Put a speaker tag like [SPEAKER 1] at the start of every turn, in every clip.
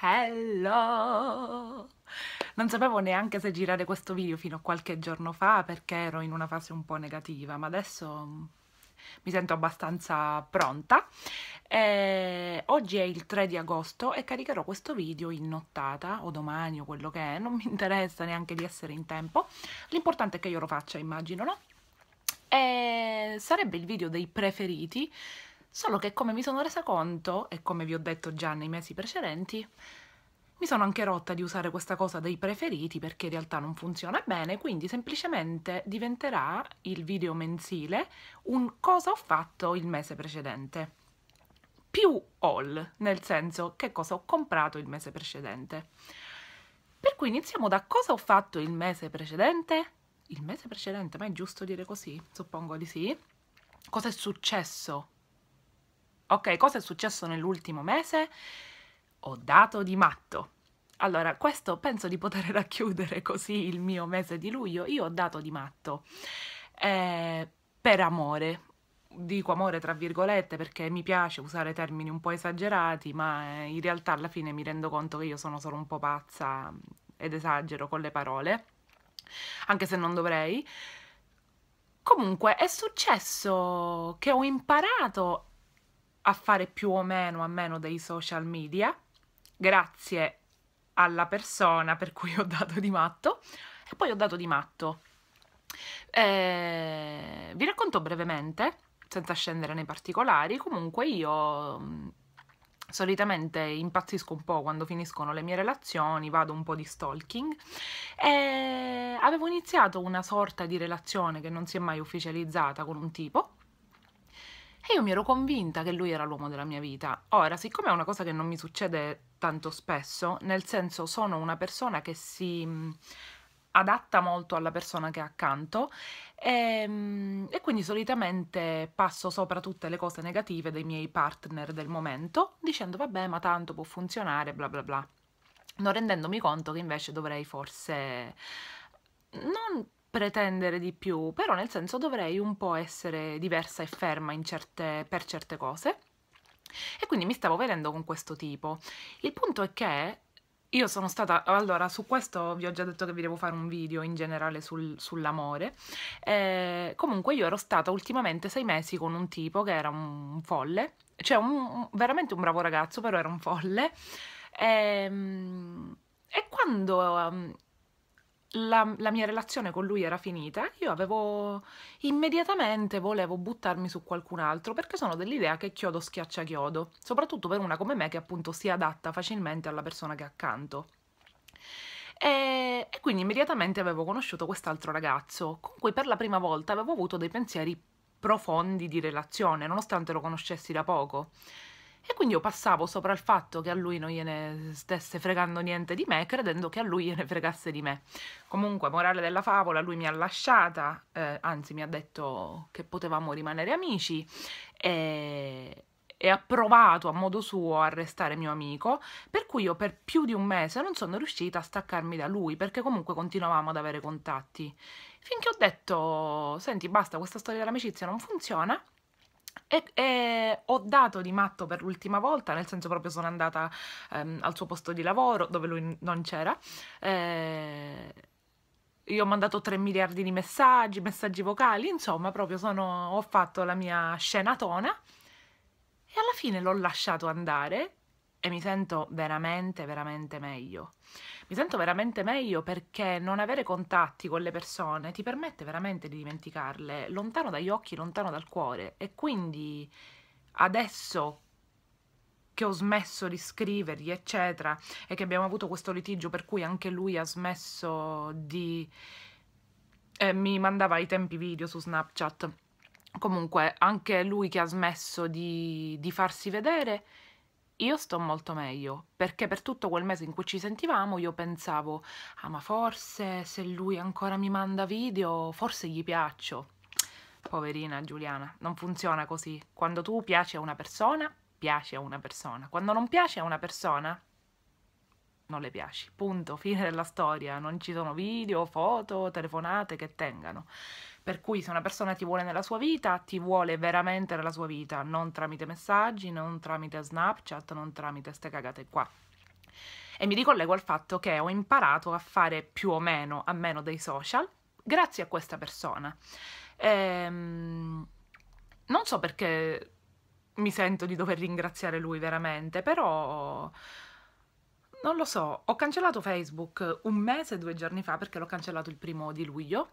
[SPEAKER 1] Hello! Non sapevo neanche se girare questo video fino a qualche giorno fa perché ero in una fase un po' negativa, ma adesso mm, mi sento abbastanza pronta. Eh, oggi è il 3 di agosto e caricherò questo video in nottata o domani o quello che è, non mi interessa neanche di essere in tempo. L'importante è che io lo faccia, immagino, no? Eh, sarebbe il video dei preferiti Solo che come mi sono resa conto, e come vi ho detto già nei mesi precedenti, mi sono anche rotta di usare questa cosa dei preferiti perché in realtà non funziona bene, quindi semplicemente diventerà il video mensile un cosa ho fatto il mese precedente. Più all, nel senso che cosa ho comprato il mese precedente. Per cui iniziamo da cosa ho fatto il mese precedente. Il mese precedente, ma è giusto dire così? Suppongo di sì. Cosa è successo Ok, cosa è successo nell'ultimo mese? Ho dato di matto. Allora, questo penso di poter racchiudere così il mio mese di luglio. Io ho dato di matto eh, per amore. Dico amore tra virgolette perché mi piace usare termini un po' esagerati, ma eh, in realtà alla fine mi rendo conto che io sono solo un po' pazza mm, ed esagero con le parole, anche se non dovrei. Comunque è successo che ho imparato a fare più o meno a meno dei social media, grazie alla persona per cui ho dato di matto e poi ho dato di matto. Eh, vi racconto brevemente, senza scendere nei particolari, comunque io mm, solitamente impazzisco un po' quando finiscono le mie relazioni, vado un po' di stalking e avevo iniziato una sorta di relazione che non si è mai ufficializzata con un tipo e io mi ero convinta che lui era l'uomo della mia vita. Ora, siccome è una cosa che non mi succede tanto spesso, nel senso sono una persona che si mm, adatta molto alla persona che è accanto e, ehm, e, quindi solitamente passo sopra tutte le cose negative dei miei partner del momento dicendo vabbè ma tanto può funzionare bla bla bla non rendendomi conto che invece dovrei forse non pretendere di più, però nel senso dovrei un po' essere diversa e ferma in certe, per certe cose. E quindi mi stavo vedendo con questo tipo. Il punto è che io sono stata, allora su questo vi ho già detto che vi devo fare un video in generale sul, sull'amore, eh, comunque io ero stata ultimamente sei mesi con un tipo che era un folle, cioè un, veramente un bravo ragazzo, però era un folle, e, ehm, e quando ehm, la, la, mia relazione con lui era finita, io avevo immediatamente volevo buttarmi su qualcun altro perché sono dell'idea che chiodo schiaccia chiodo, soprattutto per una come me che appunto si adatta facilmente alla persona che è accanto. E, e quindi immediatamente avevo conosciuto quest'altro ragazzo con cui per la prima volta avevo avuto dei pensieri profondi di relazione, nonostante lo conoscessi da poco. E quindi io passavo sopra il fatto che a lui non gliene stesse fregando niente di me, credendo che a lui gliene fregasse di me. Comunque, morale della favola, lui mi ha lasciata, eh, anzi mi ha detto che potevamo rimanere amici e, e ha provato a modo suo a restare mio amico, per cui io per più di un mese non sono riuscita a staccarmi da lui, perché comunque continuavamo ad avere contatti. Finché ho detto, senti, basta, questa storia dell'amicizia non funziona, e, e, ho dato di matto per l'ultima volta, nel senso proprio sono andata ehm, al suo posto di lavoro dove lui non c'era. Eh, io ho mandato 3 miliardi di messaggi, messaggi vocali, insomma, proprio sono, ho fatto la mia scenatona e alla fine l'ho lasciato andare e mi sento veramente, veramente meglio mi sento veramente meglio perché non avere contatti con le persone ti permette veramente di dimenticarle lontano dagli occhi, lontano dal cuore e quindi adesso che ho smesso di scrivergli, eccetera, e che abbiamo avuto questo litigio per cui anche lui ha smesso di... Eh, mi mandava i tempi video su Snapchat. Comunque, anche lui che ha smesso di, di farsi vedere, io sto molto meglio, perché per tutto quel mese in cui ci sentivamo io pensavo, ah ma forse se lui ancora mi manda video, forse gli piaccio. Poverina Giuliana, non funziona così. Quando tu piaci a una persona, piaci a una persona. Quando non piaci a una persona, non le piaci. Punto, fine della storia. Non ci sono video, foto, telefonate che tengano. Per cui se una persona ti vuole nella sua vita, ti vuole veramente nella sua vita, non tramite messaggi, non tramite Snapchat, non tramite ste cagate qua. E mi ricollego al fatto che ho imparato a fare più o meno a meno dei social grazie a questa persona. Ehm, non so perché mi sento di dover ringraziare lui veramente, però... Non lo so, ho cancellato Facebook un mese, due giorni fa, perché l'ho cancellato il primo di luglio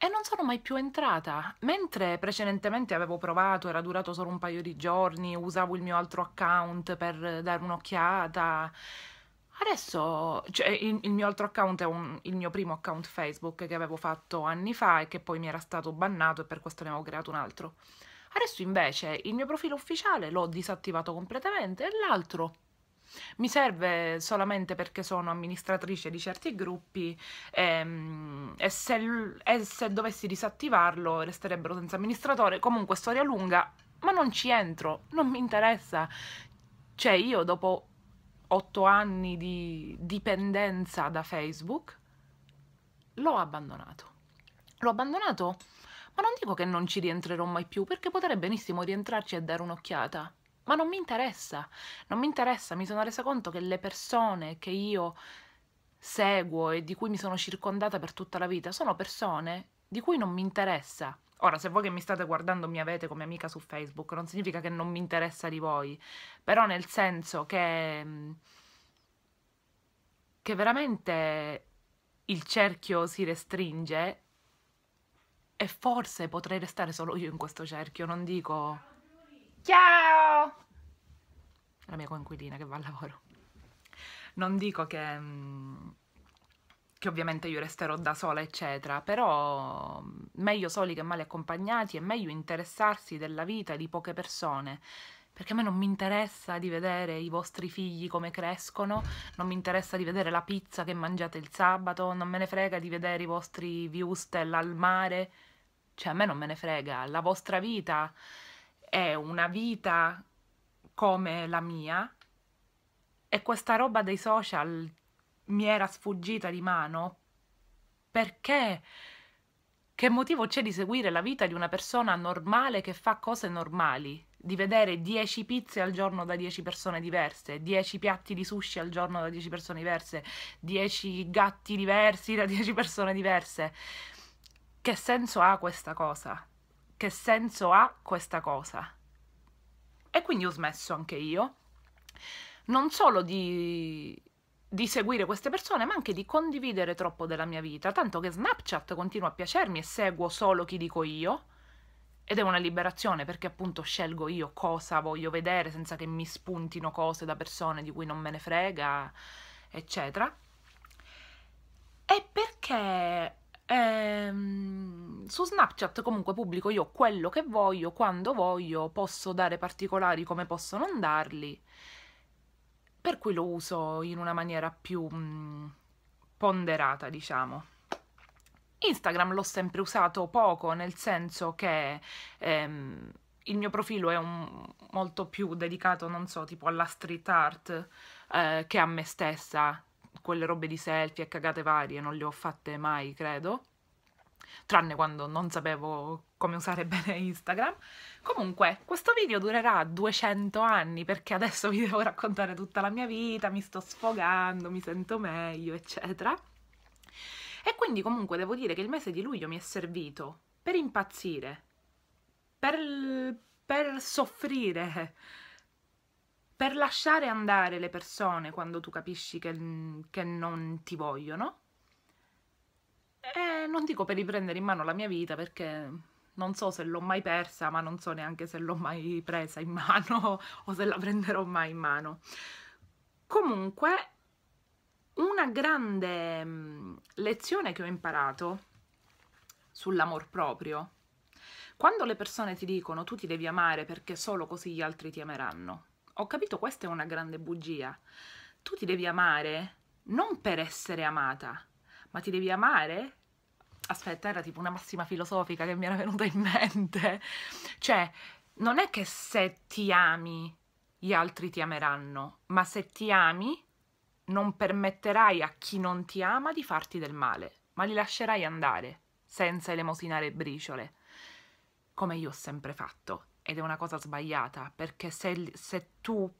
[SPEAKER 1] e non sono mai più entrata. Mentre precedentemente avevo provato, era durato solo un paio di giorni, usavo il mio altro account per dare un'occhiata. Adesso, cioè, il, il, mio altro account è un, il mio primo account Facebook che avevo fatto anni fa e che poi mi era stato bannato e per questo ne avevo creato un altro. Adesso invece il mio profilo ufficiale l'ho disattivato completamente e l'altro mi serve solamente perché sono amministratrice di certi gruppi e, ehm, e, se, e se dovessi disattivarlo resterebbero senza amministratore. Comunque storia lunga, ma non ci entro, non mi interessa. Cioè io dopo otto anni di dipendenza da Facebook l'ho abbandonato. L'ho abbandonato, ma non dico che non ci rientrerò mai più, perché potrei benissimo rientrarci e dare un'occhiata ma non mi interessa, non mi interessa, mi sono resa conto che le persone che io seguo e di cui mi sono circondata per tutta la vita sono persone di cui non mi interessa. Ora, se voi che mi state guardando mi avete come amica su Facebook, non significa che non mi interessa di voi, però nel senso che, mm, che veramente il cerchio si restringe e forse potrei restare solo io in questo cerchio, non dico... Ciao! La mia coinquilina che va al lavoro. Non dico che, mm, che ovviamente io resterò da sola, eccetera, però mm, meglio soli che male accompagnati è meglio interessarsi della vita di poche persone perché a me non mi interessa di vedere i vostri figli come crescono, non mi interessa di vedere la pizza che mangiate il sabato, non me ne frega di vedere i vostri viustel al mare, cioè a me non me ne frega, la vostra vita è una vita come la mia e questa roba dei social mi era sfuggita di mano perché che motivo c'è di seguire la vita di una persona normale che fa cose normali? Di vedere 10 pizze al giorno da 10 persone diverse, 10 piatti di sushi al giorno da 10 persone diverse, 10 gatti diversi da 10 persone diverse. Che senso ha questa cosa? che senso ha questa cosa? E quindi ho smesso anche io, non solo di, di seguire queste persone, ma anche di condividere troppo della mia vita, tanto che Snapchat continua a piacermi e seguo solo chi dico io. Ed è una liberazione perché appunto scelgo io cosa voglio vedere senza che mi spuntino cose da persone di cui non me ne frega, eccetera. E perché Ehm, su Snapchat comunque pubblico io quello che voglio, quando voglio, posso dare particolari come posso non darli, per cui lo uso in una maniera più mh, mm, ponderata, diciamo. Instagram l'ho sempre usato poco, nel senso che ehm, il mio profilo è un, molto più dedicato, non so, tipo alla street art eh, che a me stessa quelle robe di selfie e cagate varie non le ho fatte mai, credo. Tranne quando non sapevo come usare bene Instagram. Comunque, questo video durerà 200 anni perché adesso vi devo raccontare tutta la mia vita, mi sto sfogando, mi sento meglio, eccetera. E quindi comunque devo dire che il mese di luglio mi è servito per impazzire, per, per soffrire, per lasciare andare le persone quando tu capisci che, che non ti vogliono. E eh, non dico per riprendere in mano la mia vita perché non so se l'ho mai persa, ma non so neanche se l'ho mai presa in mano o se la prenderò mai in mano. Comunque, una grande mm, lezione che ho imparato sull'amor proprio, quando le persone ti dicono tu ti devi amare perché solo così gli altri ti ameranno, ho capito questa è una grande bugia. Tu ti devi amare non per essere amata, ma ti devi amare... Aspetta, era tipo una massima filosofica che mi era venuta in mente. Cioè, non è che se ti ami gli altri ti ameranno, ma se ti ami non permetterai a chi non ti ama di farti del male, ma li lascerai andare senza elemosinare briciole, come io ho sempre fatto ed è una cosa sbagliata perché se, se tu,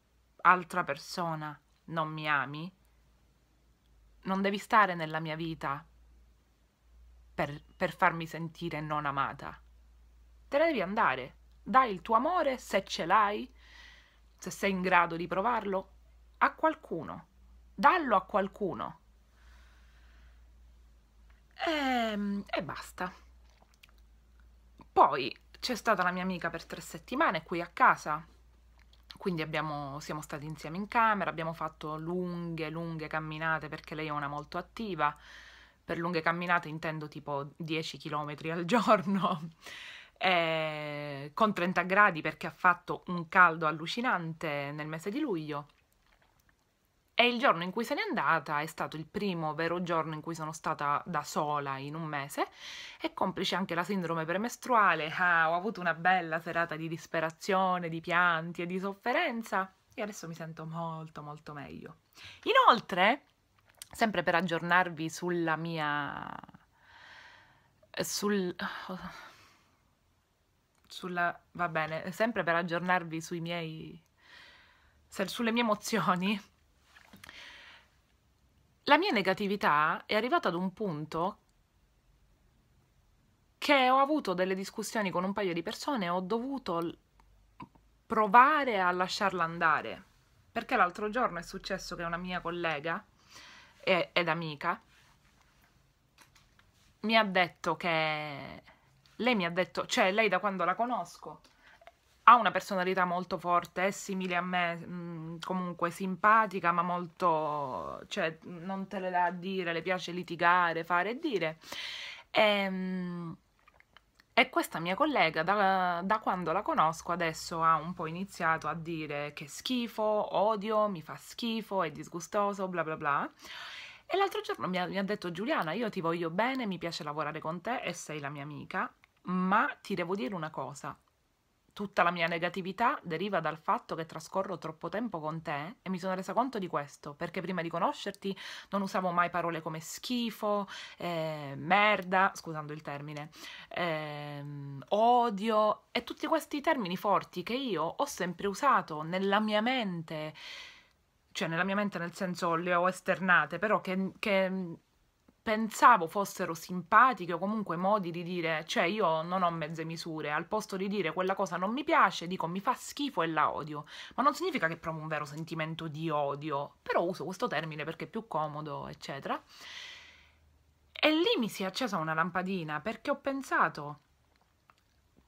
[SPEAKER 1] altra persona, non mi ami, non devi stare nella mia vita per, per farmi sentire non amata. Te ne devi andare. Dai il tuo amore, se ce l'hai, se sei in grado di provarlo, a qualcuno. Dallo a qualcuno. E, ehm, e basta. Poi c'è stata la mia amica per tre settimane qui a casa, quindi abbiamo, siamo stati insieme in camera, abbiamo fatto lunghe, lunghe camminate perché lei è una molto attiva. Per lunghe camminate intendo tipo 10 km al giorno, e eh, con 30 gradi perché ha fatto un caldo allucinante nel mese di luglio e il giorno in cui se n'è andata è stato il primo vero giorno in cui sono stata da sola in un mese e complice anche la sindrome premestruale. Ah, ho avuto una bella serata di disperazione, di pianti e di sofferenza e adesso mi sento molto molto meglio. Inoltre, sempre per aggiornarvi sulla mia... sul... sulla... va bene, sempre per aggiornarvi sui miei... sulle mie emozioni la mia negatività è arrivata ad un punto che ho avuto delle discussioni con un paio di persone e ho dovuto provare a lasciarla andare. Perché l'altro giorno è successo che una mia collega ed, ed amica mi ha detto che lei mi ha detto, cioè lei da quando la conosco ha una personalità molto forte, è simile a me, mm, comunque simpatica, ma molto, cioè, non te le dà a dire, le piace litigare, fare e dire. E, ehm, e questa mia collega, da, da, quando la conosco, adesso ha un po' iniziato a dire che schifo, odio, mi fa schifo, è disgustoso, bla bla bla. E l'altro giorno mi ha, mi ha detto Giuliana, io ti voglio bene, mi piace lavorare con te e sei la mia amica, ma ti devo dire una cosa, Tutta la mia negatività deriva dal fatto che trascorro troppo tempo con te e mi sono resa conto di questo, perché prima di conoscerti non usavo mai parole come schifo, eh, merda, scusando il termine, eh, odio e tutti questi termini forti che io ho sempre usato nella mia mente, cioè nella mia mente nel senso le ho esternate, però che, che pensavo fossero simpatiche o comunque modi di dire cioè io non ho mezze misure, al posto di dire quella cosa non mi piace dico mi fa schifo e la odio, ma non significa che provo un vero sentimento di odio, però uso questo termine perché è più comodo eccetera. E lì mi si è accesa una lampadina perché ho pensato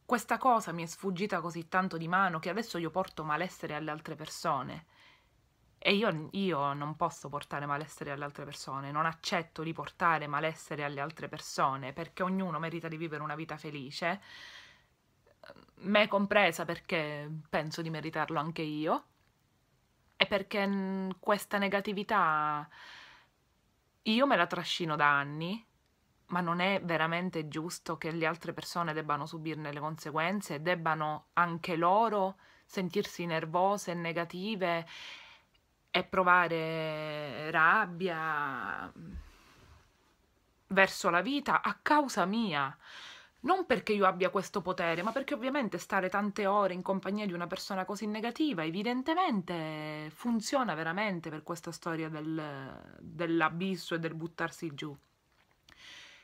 [SPEAKER 1] questa cosa mi è sfuggita così tanto di mano che adesso io porto malessere alle altre persone e io, io, non posso portare malessere alle altre persone, non accetto di portare malessere alle altre persone perché ognuno merita di vivere una vita felice, me compresa perché penso di meritarlo anche io e perché questa negatività io me la trascino da anni, ma non è veramente giusto che le altre persone debbano subirne le conseguenze e debbano anche loro sentirsi nervose e negative è provare eh, rabbia mm, verso la vita a causa mia. Non perché io abbia questo potere, ma perché ovviamente stare tante ore in compagnia di una persona così negativa evidentemente funziona veramente per questa storia del, dell'abisso e del buttarsi giù.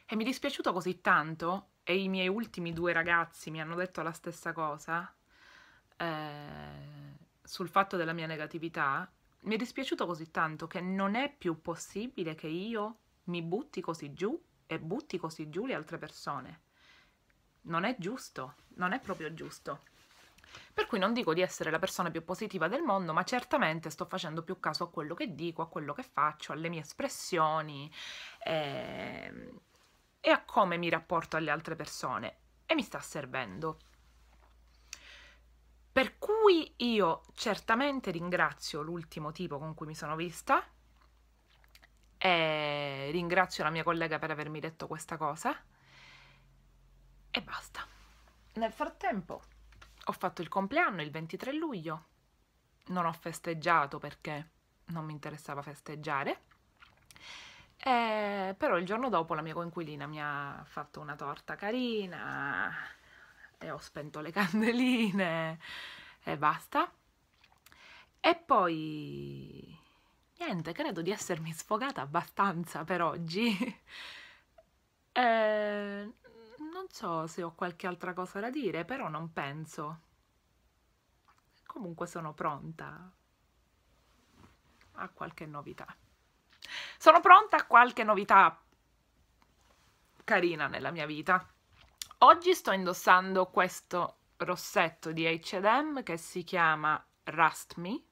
[SPEAKER 1] E mi è dispiaciuto così tanto, e i miei ultimi due ragazzi mi hanno detto la stessa cosa, eh, sul fatto della mia negatività, mi è dispiaciuto così tanto che non è più possibile che io mi butti così giù e butti così giù le altre persone. Non è giusto, non è proprio giusto. Per cui non dico di essere la persona più positiva del mondo, ma certamente sto facendo più caso a quello che dico, a quello che faccio, alle mie espressioni eh, e a come mi rapporto alle altre persone. E mi sta servendo. Per cui io certamente ringrazio l'ultimo tipo con cui mi sono vista e ringrazio la mia collega per avermi detto questa cosa e basta. Nel frattempo ho fatto il compleanno il 23 luglio, non ho festeggiato perché non mi interessava festeggiare, eh, però il giorno dopo la mia coinquilina mi ha fatto una torta carina, e ho spento le candeline e basta. E poi niente, credo di essermi sfogata abbastanza per oggi. eh, non so se ho qualche altra cosa da dire, però non penso. Comunque sono pronta a qualche novità. Sono pronta a qualche novità carina nella mia vita. Oggi sto indossando questo rossetto di H&M che si chiama Rust Me.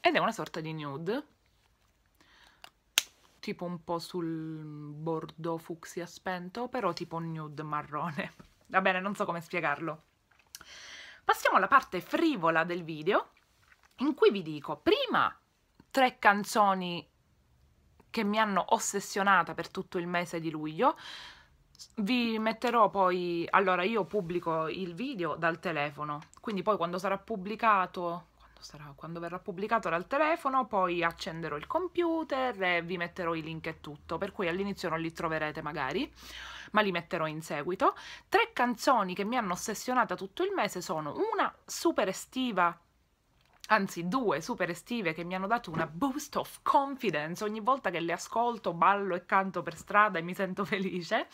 [SPEAKER 1] Ed è una sorta di nude, tipo un po' sul bordo fucsia spento, però tipo un nude marrone. Va bene, non so come spiegarlo. Passiamo alla parte frivola del video, in cui vi dico prima tre canzoni che mi hanno ossessionata per tutto il mese di luglio vi metterò poi allora io pubblico il video dal telefono quindi poi quando sarà pubblicato quando, sarà, quando verrà pubblicato dal telefono poi accenderò il computer e vi metterò i link e tutto per cui all'inizio non li troverete magari ma li metterò in seguito tre canzoni che mi hanno ossessionata tutto il mese sono una super estiva anzi due super estive che mi hanno dato una boost of confidence ogni volta che le ascolto, ballo e canto per strada e mi sento felice.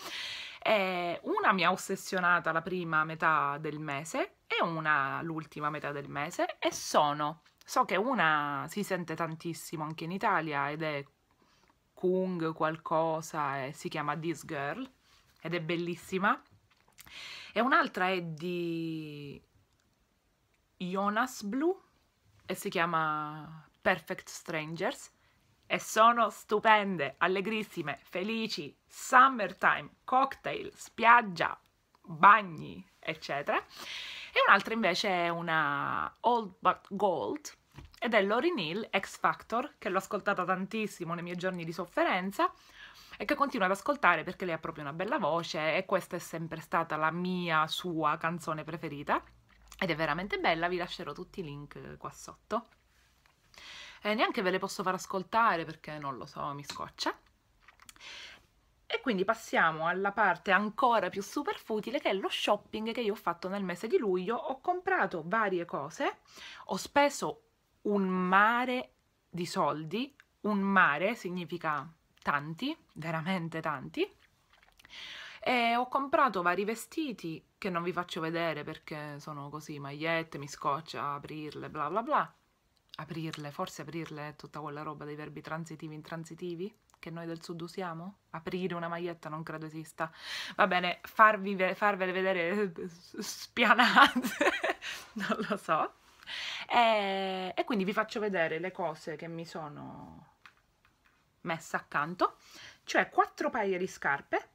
[SPEAKER 1] Eh, una mi ha ossessionata la prima metà del mese e una l'ultima metà del mese e sono, so che una si sente tantissimo anche in Italia ed è Kung qualcosa e eh, si chiama This Girl ed è bellissima e un'altra è di Jonas Blue e si chiama Perfect Strangers e sono stupende, allegrissime, felici, summertime, cocktail, spiaggia, bagni, eccetera. E un'altra invece è una Old But Gold ed è Lori Neal X Factor, che l'ho ascoltata tantissimo nei miei giorni di sofferenza e che continuo ad ascoltare perché lei ha proprio una bella voce e questa è sempre stata la mia sua canzone preferita ed è veramente bella, vi lascerò tutti i link eh, qua sotto. E eh, neanche ve le posso far ascoltare perché non lo so, mi scoccia. E quindi passiamo alla parte ancora più super futile che è lo shopping che io ho fatto nel mese di luglio. Ho comprato varie cose, ho speso un mare di soldi, un mare significa tanti, veramente tanti. E ho comprato vari vestiti, che non vi faccio vedere perché sono così magliette, mi scoccia aprirle, bla bla bla. Aprirle, forse aprirle è tutta quella roba dei verbi transitivi intransitivi che noi del sud usiamo? Aprire una maglietta non credo esista. Va bene, farvi ve farvele vedere eh, spianate, non lo so. E, e quindi vi faccio vedere le cose che mi sono messa accanto, cioè quattro paia di scarpe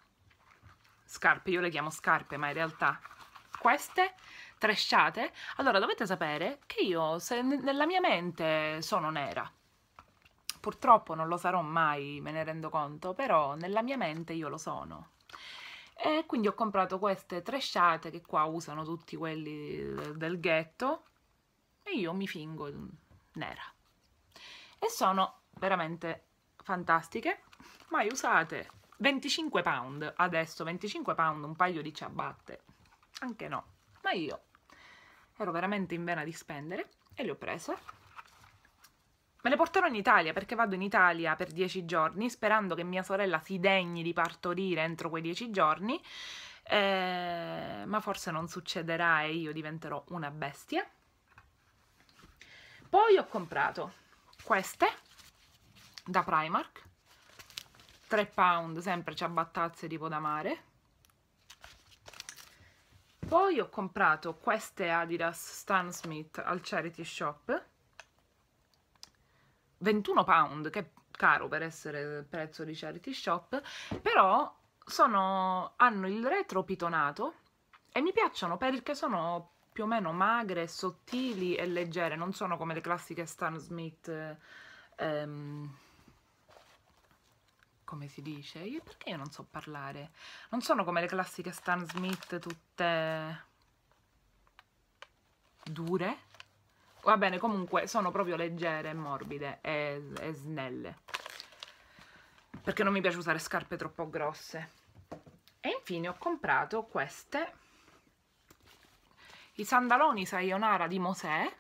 [SPEAKER 1] scarpe, io le chiamo scarpe, ma in realtà queste tresciate. Allora, dovete sapere che io nella mia mente sono nera. Purtroppo non lo sarò mai, me ne rendo conto, però nella mia mente io lo sono. E quindi ho comprato queste tresciate che qua usano tutti quelli del ghetto e io mi fingo nera. E sono veramente fantastiche, mai usate 25 pound adesso, 25 pound un paio di ciabatte, anche no, ma io ero veramente in vena di spendere e le ho prese. Me le porterò in Italia perché vado in Italia per 10 giorni sperando che mia sorella si degni di partorire entro quei 10 giorni, eh, ma forse non succederà e io diventerò una bestia. Poi ho comprato queste da Primark 3 pound sempre ciabattazze tipo da mare poi ho comprato queste Adidas Stan Smith al charity shop 21 pound che è caro per essere il prezzo di charity shop però sono, hanno il retro pitonato e mi piacciono perché sono più o meno magre, sottili e leggere non sono come le classiche Stan Smith ehm, come si dice io perché io non so parlare non sono come le classiche Stan Smith tutte dure va bene comunque sono proprio leggere morbide e, e snelle perché non mi piace usare scarpe troppo grosse e infine ho comprato queste i sandaloni Sayonara di Mosè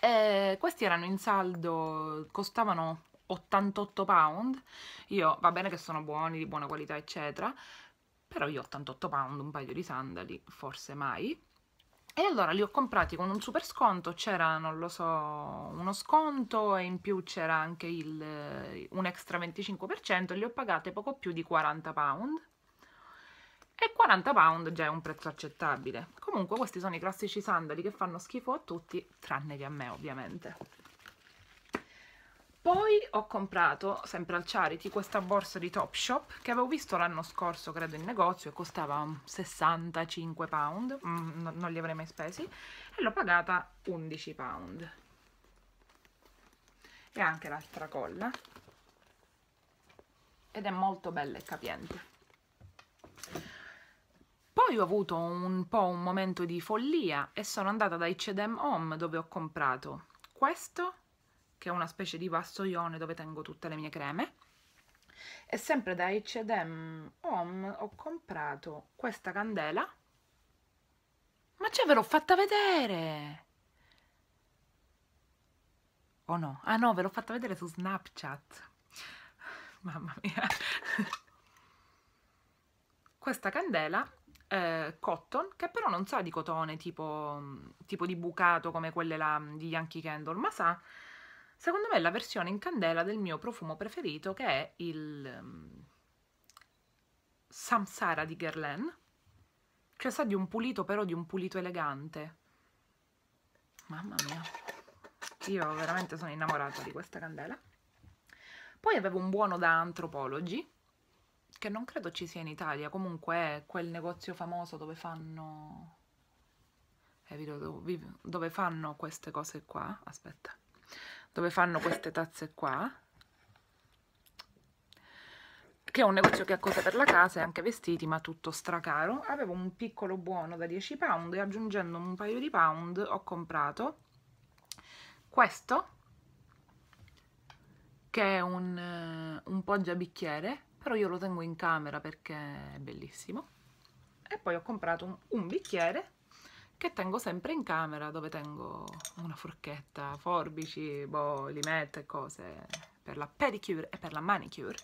[SPEAKER 1] eh, questi erano in saldo costavano 88 pound io va bene che sono buoni di buona qualità eccetera però io 88 pound un paio di sandali forse mai e allora li ho comprati con un super sconto, c'era, non lo so, uno sconto e in più c'era anche il, un extra 25%, li ho pagate poco più di 40 pound. E 40 pound già è un prezzo accettabile. Comunque questi sono i classici sandali che fanno schifo a tutti, tranne che a me ovviamente. Poi ho comprato, sempre al Charity, questa borsa di Topshop che avevo visto l'anno scorso, credo, in negozio e costava 65 pound, mm, non li avrei mai spesi, e l'ho pagata 11 pound. E anche l'altra colla. Ed è molto bella e capiente. Poi ho avuto un po' un momento di follia e sono andata dai Cedem Home dove ho comprato questo che è una specie di vassoione dove tengo tutte le mie creme e sempre da H&M Home ho comprato questa candela ma ce ve l'ho fatta vedere o oh no? ah no ve l'ho fatta vedere su Snapchat mamma mia questa candela eh, cotton che però non sa di cotone tipo, tipo di bucato come quelle là, di Yankee Candle ma sa Secondo me è la versione in candela del mio profumo preferito che è il um, Samsara di Guerlain. Cioè sa di un pulito però di un pulito elegante. Mamma mia. Io veramente sono innamorata di questa candela. Poi avevo un buono da Anthropology, che non credo ci sia in Italia, comunque è quel negozio famoso dove fanno... Eh, dove fanno queste cose qua, aspetta dove fanno queste tazze qua che è un negozio che ha cose per la casa e anche vestiti ma tutto stracaro avevo un piccolo buono da 10 pound e aggiungendo un paio di pound ho comprato questo che è un, eh, un bicchiere però io lo tengo in camera perché è bellissimo e poi ho comprato un, un bicchiere che tengo sempre in camera dove tengo una forchetta, forbici, boh, limette, cose per la pedicure e per la manicure.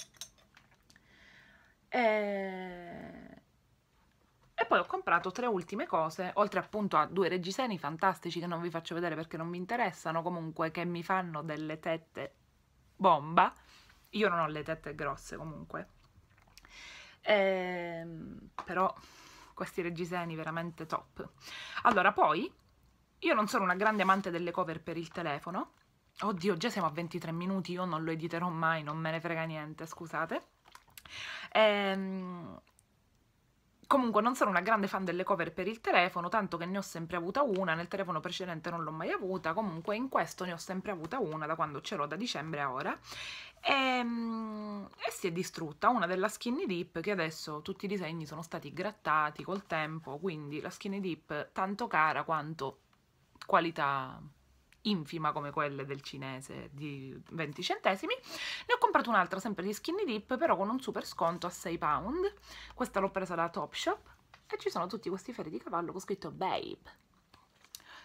[SPEAKER 1] E... e... poi ho comprato tre ultime cose, oltre appunto a due reggiseni fantastici che non vi faccio vedere perché non mi interessano, comunque che mi fanno delle tette bomba. Io non ho le tette grosse comunque. E... Ehm, però questi reggiseni veramente top. Allora, poi, io non sono una grande amante delle cover per il telefono, oddio, già siamo a 23 minuti, io non lo editerò mai, non me ne frega niente, scusate. Ehm, Comunque non sono una grande fan delle cover per il telefono, tanto che ne ho sempre avuta una, nel telefono precedente non l'ho mai avuta, comunque in questo ne ho sempre avuta una da quando ce l'ho da dicembre a ora. E, ehm, e, si è distrutta una della Skinny Dip che adesso tutti i disegni sono stati grattati col tempo, quindi la Skinny Dip tanto cara quanto qualità infima come quelle del cinese di 20 centesimi. Ne ho comprato un'altra sempre di Skinny Dip, però con un super sconto a 6 pound. Questa l'ho presa da Topshop e ci sono tutti questi ferri di cavallo con scritto Babe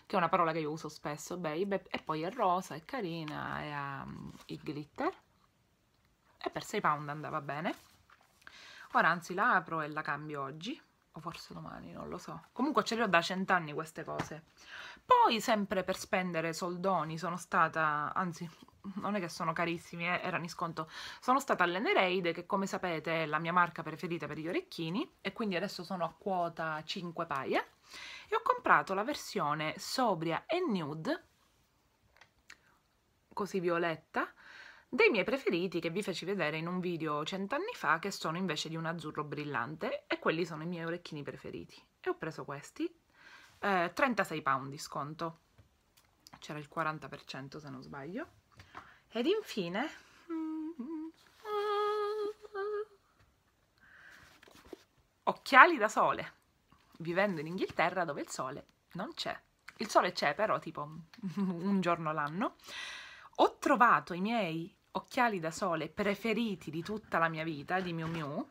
[SPEAKER 1] che è una parola che io uso spesso, babe, e poi è rosa, è carina, e ha um, il glitter, e per 6 pound andava bene. Ora anzi la apro e la cambio oggi, o forse domani, non lo so. Comunque ce le ho da cent'anni queste cose. Poi, sempre per spendere soldoni, sono stata, anzi, non è che sono carissimi, eh, erano in sconto, sono stata all'Enereide, che come sapete è la mia marca preferita per gli orecchini, e quindi adesso sono a quota 5 paia, e ho comprato la versione sobria e nude, così violetta, dei miei preferiti che vi feci vedere in un video cent'anni fa che sono invece di un azzurro brillante e quelli sono i miei orecchini preferiti e ho preso questi eh, 36 pound di sconto c'era il 40% se non sbaglio ed infine occhiali da sole vivendo in Inghilterra dove il sole non c'è il sole c'è però tipo un giorno l'anno ho trovato i miei occhiali da sole preferiti di tutta la mia vita, di Miu Miu,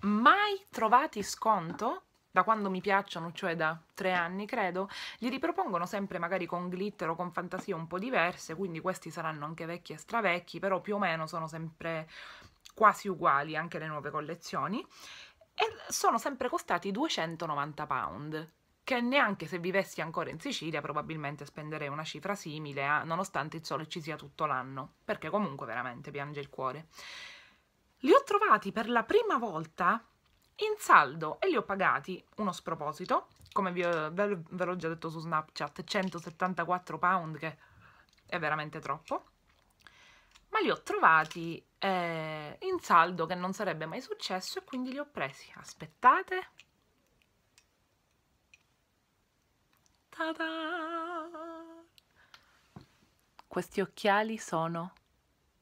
[SPEAKER 1] mai trovati sconto da quando mi piacciono, cioè da tre anni credo, li ripropongono sempre magari con glitter o con fantasie un po' diverse, quindi questi saranno anche vecchi e stravecchi, però più o meno sono sempre quasi uguali anche le nuove collezioni, e sono sempre costati 290 pound che neanche se vivessi ancora in Sicilia probabilmente spenderei una cifra simile a nonostante il sole ci sia tutto l'anno, perché comunque veramente piange il cuore. Li ho trovati per la prima volta in saldo e li ho pagati uno sproposito, come vi, ve, ve l'ho già detto su Snapchat, 174 pound che è veramente troppo, ma li ho trovati eh, in saldo che non sarebbe mai successo e quindi li ho presi. Aspettate, Ta-da! Questi occhiali sono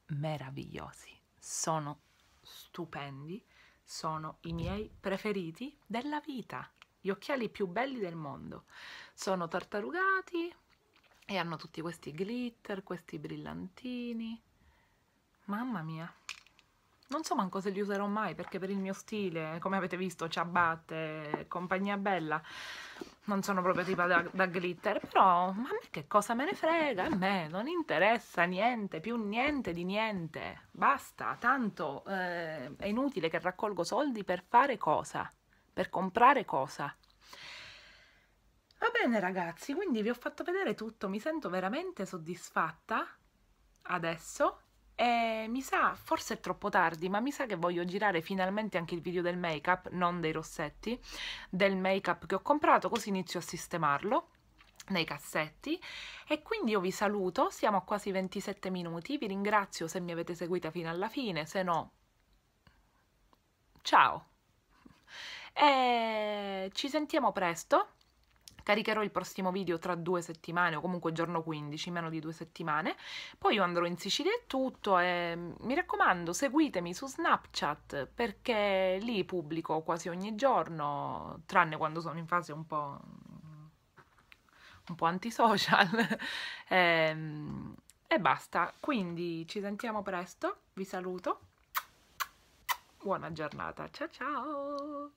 [SPEAKER 1] meravigliosi, sono stupendi, sono i miei preferiti della vita, gli occhiali più belli del mondo. Sono tartarugati e hanno tutti questi glitter, questi brillantini. Mamma mia! Non so manco se li userò mai perché per il mio stile, come avete visto, ciabatte, compagnia bella, non sono proprio tipo da, da, glitter, però ma a me che cosa me ne frega, a me non interessa niente, più niente di niente, basta, tanto eh, è inutile che raccolgo soldi per fare cosa, per comprare cosa. Va bene ragazzi, quindi vi ho fatto vedere tutto, mi sento veramente soddisfatta adesso e eh, mi sa, forse è troppo tardi, ma mi sa che voglio girare finalmente anche il video del make-up, non dei rossetti, del make-up che ho comprato, così inizio a sistemarlo nei cassetti e quindi io vi saluto, siamo a quasi 27 minuti, vi ringrazio se mi avete seguita fino alla fine, se no ciao e eh, ci sentiamo presto Caricherò il prossimo video tra due settimane o comunque giorno 15, meno di due settimane. Poi io andrò in Sicilia e tutto e mm, mi raccomando seguitemi su Snapchat perché lì pubblico quasi ogni giorno, tranne quando sono in fase un po', mm, un po antisocial. e, ehm, e basta, quindi ci sentiamo presto, vi saluto. Buona giornata, ciao ciao!